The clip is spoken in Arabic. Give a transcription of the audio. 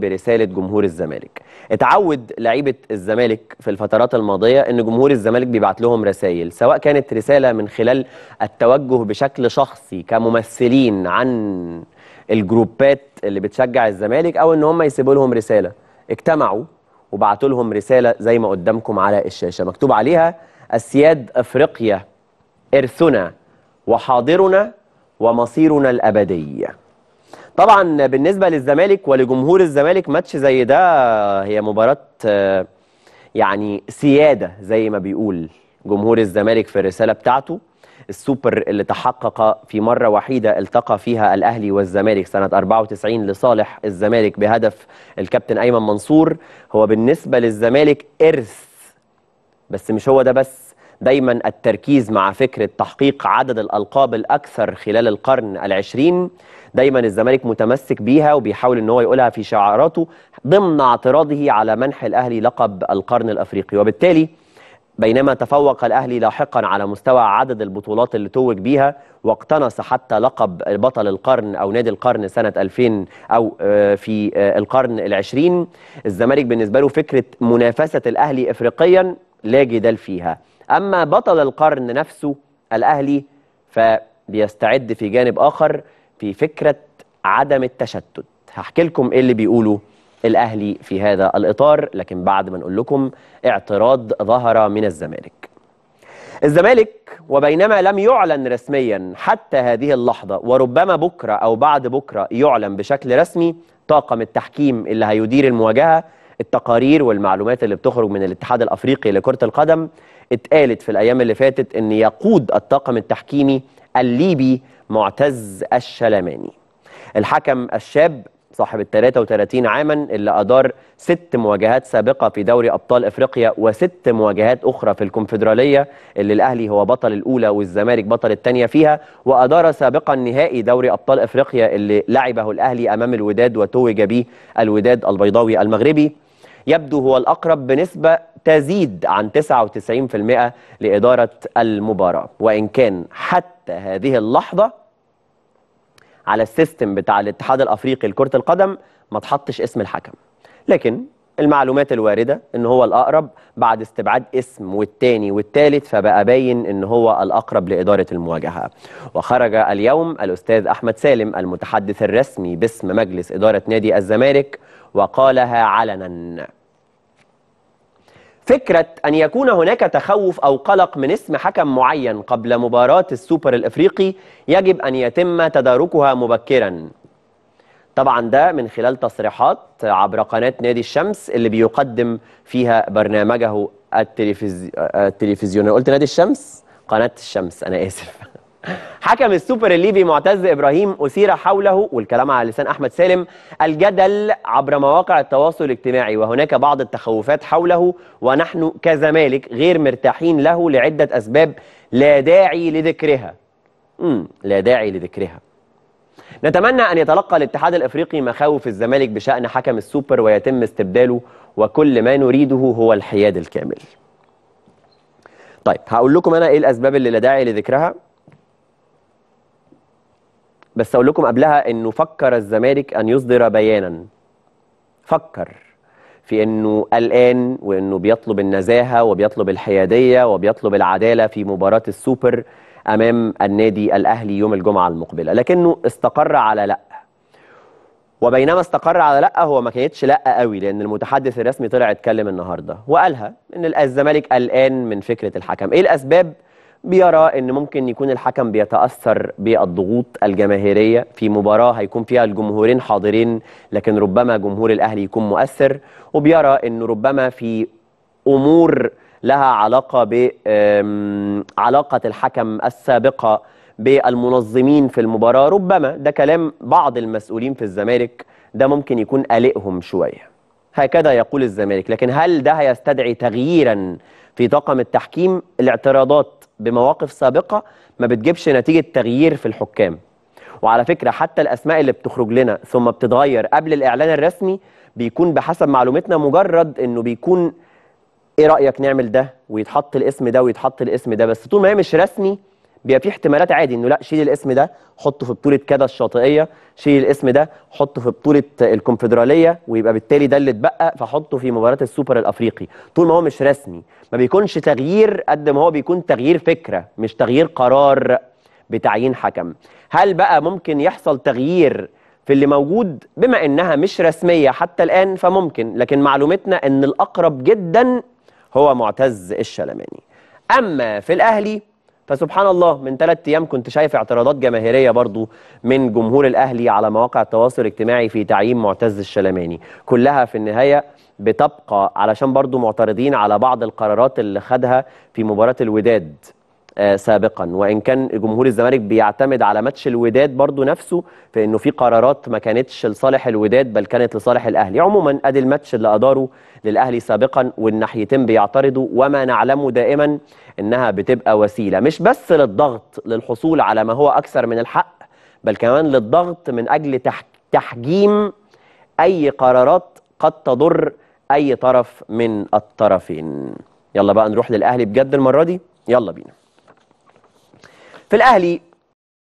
برساله جمهور الزمالك اتعود لعيبه الزمالك في الفترات الماضيه ان جمهور الزمالك بيبعت لهم رسائل سواء كانت رساله من خلال التوجه بشكل شخصي كممثلين عن الجروبات اللي بتشجع الزمالك او ان هم يسيبوا لهم رساله اجتمعوا وبعتوا لهم رساله زي ما قدامكم على الشاشه مكتوب عليها اسياد افريقيا ارثنا وحاضرنا ومصيرنا الابدي طبعا بالنسبة للزمالك ولجمهور الزمالك ماتش زي ده هي مباراة يعني سيادة زي ما بيقول جمهور الزمالك في الرسالة بتاعته السوبر اللي تحقق في مرة وحيدة التقى فيها الأهلي والزمالك سنة 94 لصالح الزمالك بهدف الكابتن أيمن منصور هو بالنسبة للزمالك إرث بس مش هو ده بس دايما التركيز مع فكرة تحقيق عدد الألقاب الأكثر خلال القرن العشرين دايما الزمالك متمسك بيها وبيحاول ان هو يقولها في شعاراته ضمن اعتراضه على منح الاهلي لقب القرن الافريقي وبالتالي بينما تفوق الاهلي لاحقا على مستوى عدد البطولات اللي توج بيها واقتنص حتى لقب بطل القرن او نادي القرن سنه 2000 او آه، في آه، القرن العشرين الزمالك بالنسبه له فكره منافسه الاهلي افريقيا لا جدال فيها اما بطل القرن نفسه الاهلي فبيستعد في جانب اخر في فكرة عدم التشتت هحكي لكم ايه اللي بيقوله الاهلي في هذا الاطار لكن بعد ما نقول لكم اعتراض ظهر من الزمالك الزمالك وبينما لم يعلن رسميا حتى هذه اللحظة وربما بكرة أو بعد بكرة يعلن بشكل رسمي طاقم التحكيم اللي هيدير المواجهة التقارير والمعلومات اللي بتخرج من الاتحاد الأفريقي لكرة القدم اتقالت في الأيام اللي فاتت أن يقود الطاقم التحكيمي الليبي معتز الشلماني الحكم الشاب صاحب ال 33 عاما اللي أدار ست مواجهات سابقة في دوري أبطال إفريقيا وست مواجهات أخرى في الكونفدرالية اللي الأهلي هو بطل الأولى والزمالك بطل الثانية فيها وأدار سابقا نهائي دوري أبطال إفريقيا اللي لعبه الأهلي أمام الوداد وتوج به الوداد البيضاوي المغربي يبدو هو الأقرب بنسبة تزيد عن 99% لإدارة المباراة وإن كان حتى هذه اللحظة على السيستم بتاع الاتحاد الأفريقي لكرة القدم ما تحطش اسم الحكم لكن المعلومات الواردة ان هو الأقرب بعد استبعاد اسم والتاني والتالت فبقى باين ان هو الأقرب لإدارة المواجهة وخرج اليوم الأستاذ أحمد سالم المتحدث الرسمي باسم مجلس إدارة نادي الزمالك وقالها علنا فكرة أن يكون هناك تخوف أو قلق من اسم حكم معين قبل مباراة السوبر الإفريقي يجب أن يتم تداركها مبكرا طبعا ده من خلال تصريحات عبر قناة نادي الشمس اللي بيقدم فيها برنامجه التلفزي... التلفزيوني قلت نادي الشمس؟ قناة الشمس أنا آسف حكم السوبر الليبي معتز ابراهيم اثير حوله والكلام على لسان احمد سالم الجدل عبر مواقع التواصل الاجتماعي وهناك بعض التخوفات حوله ونحن كزمالك غير مرتاحين له لعده اسباب لا داعي لذكرها. امم لا داعي لذكرها. نتمنى ان يتلقى الاتحاد الافريقي مخاوف الزمالك بشان حكم السوبر ويتم استبداله وكل ما نريده هو الحياد الكامل. طيب هقول لكم انا ايه الاسباب اللي لا داعي لذكرها بس اقول لكم قبلها انه فكر الزمالك ان يصدر بيانا فكر في انه قلقان وانه بيطلب النزاهه وبيطلب الحياديه وبيطلب العداله في مباراه السوبر امام النادي الاهلي يوم الجمعه المقبله لكنه استقر على لا وبينما استقر على لا هو ما كانتش لا قوي لان المتحدث الرسمي طلع اتكلم النهارده وقالها ان الزمالك قلقان من فكره الحكم ايه الاسباب بيرى ان ممكن يكون الحكم بيتاثر بالضغوط الجماهيريه في مباراه هيكون فيها الجمهورين حاضرين لكن ربما جمهور الاهلي يكون مؤثر وبيرى انه ربما في امور لها علاقه ب علاقه الحكم السابقه بالمنظمين في المباراه ربما ده كلام بعض المسؤولين في الزمالك ده ممكن يكون قلقهم شويه هكذا يقول الزمالك لكن هل ده هيستدعي تغييرا في طاقم التحكيم الاعتراضات بمواقف سابقه ما بتجيبش نتيجه تغيير في الحكام وعلى فكره حتى الاسماء اللي بتخرج لنا ثم بتتغير قبل الاعلان الرسمي بيكون بحسب معلومتنا مجرد انه بيكون ايه رايك نعمل ده ويتحط الاسم ده ويتحط الاسم ده بس طول ما هي مش رسمي بيبقى في احتمالات عادي انه لا شيل الاسم ده حطه في بطوله كذا الشاطئيه شيل الاسم ده حطه في بطوله الكونفدراليه ويبقى بالتالي ده اللي اتبقى فحطه في مباراه السوبر الافريقي طول ما هو مش رسمي ما بيكونش تغيير قد ما هو بيكون تغيير فكره مش تغيير قرار بتعيين حكم هل بقى ممكن يحصل تغيير في اللي موجود بما انها مش رسميه حتى الان فممكن لكن معلومتنا ان الاقرب جدا هو معتز الشلماني اما في الاهلي فسبحان الله من ثلاث ايام كنت شايف اعتراضات جماهيريه برضو من جمهور الاهلي على مواقع التواصل الاجتماعي في تعيين معتز الشلماني كلها في النهايه بتبقى علشان برضو معترضين على بعض القرارات اللي خدها في مباراه الوداد آه، سابقا وان كان جمهور الزمالك بيعتمد على ماتش الوداد برضو نفسه في انه في قرارات ما كانتش لصالح الوداد بل كانت لصالح الاهلي عموما ادي الماتش اللي اداره للاهلي سابقا والناحيتين بيعترضوا وما نعلمه دائما انها بتبقى وسيله مش بس للضغط للحصول على ما هو اكثر من الحق بل كمان للضغط من اجل تحجيم اي قرارات قد تضر اي طرف من الطرفين يلا بقى نروح للاهلي بجد المره دي يلا بينا في الأهلي